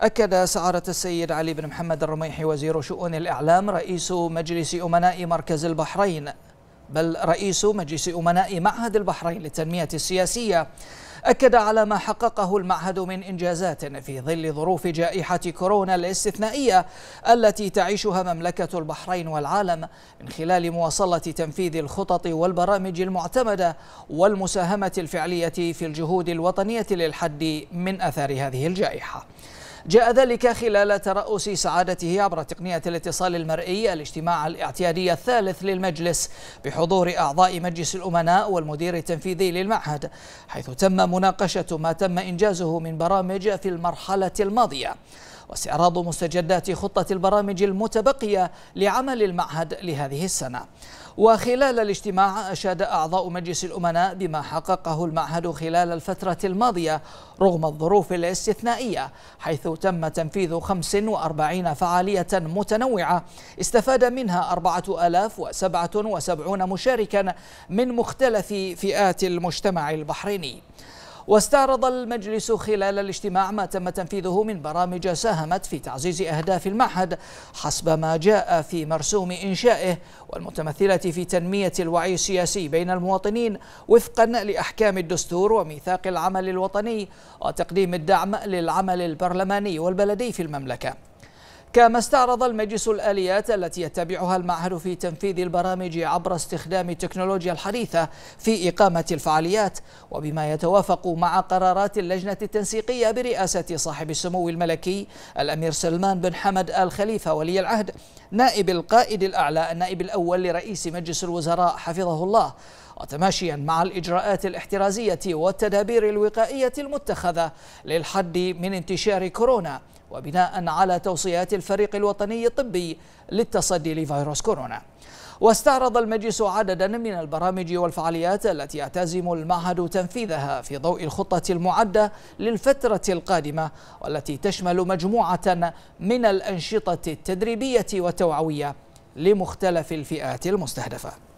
أكد سعارة السيد علي بن محمد الرميحي وزير شؤون الإعلام رئيس مجلس أمناء مركز البحرين بل رئيس مجلس أمناء معهد البحرين للتنمية السياسية أكد على ما حققه المعهد من إنجازات في ظل ظروف جائحة كورونا الاستثنائية التي تعيشها مملكة البحرين والعالم من خلال مواصلة تنفيذ الخطط والبرامج المعتمدة والمساهمة الفعلية في الجهود الوطنية للحد من أثار هذه الجائحة جاء ذلك خلال ترأس سعادته عبر تقنية الاتصال المرئي الاجتماع الاعتيادي الثالث للمجلس بحضور أعضاء مجلس الأمناء والمدير التنفيذي للمعهد حيث تم مناقشة ما تم إنجازه من برامج في المرحلة الماضية واستعراض مستجدات خطة البرامج المتبقية لعمل المعهد لهذه السنة وخلال الاجتماع أشاد أعضاء مجلس الأمناء بما حققه المعهد خلال الفترة الماضية رغم الظروف الاستثنائية حيث تم تنفيذ 45 فعالية متنوعة استفاد منها 4077 مشاركا من مختلف فئات المجتمع البحريني واستعرض المجلس خلال الاجتماع ما تم تنفيذه من برامج ساهمت في تعزيز أهداف المعهد حسب ما جاء في مرسوم إنشائه والمتمثلة في تنمية الوعي السياسي بين المواطنين وفقا لأحكام الدستور وميثاق العمل الوطني وتقديم الدعم للعمل البرلماني والبلدي في المملكة كما استعرض المجلس الآليات التي يتبعها المعهد في تنفيذ البرامج عبر استخدام التكنولوجيا الحديثة في إقامة الفعاليات وبما يتوافق مع قرارات اللجنة التنسيقية برئاسة صاحب السمو الملكي الأمير سلمان بن حمد آل خليفة ولي العهد نائب القائد الأعلى النائب الأول لرئيس مجلس الوزراء حفظه الله وتماشيا مع الإجراءات الاحترازية والتدابير الوقائية المتخذة للحد من انتشار كورونا وبناء على توصيات الفريق الوطني الطبي للتصدي لفيروس كورونا واستعرض المجلس عددا من البرامج والفعاليات التي يعتزم المعهد تنفيذها في ضوء الخطة المعدة للفترة القادمة والتي تشمل مجموعة من الأنشطة التدريبية والتوعوية لمختلف الفئات المستهدفة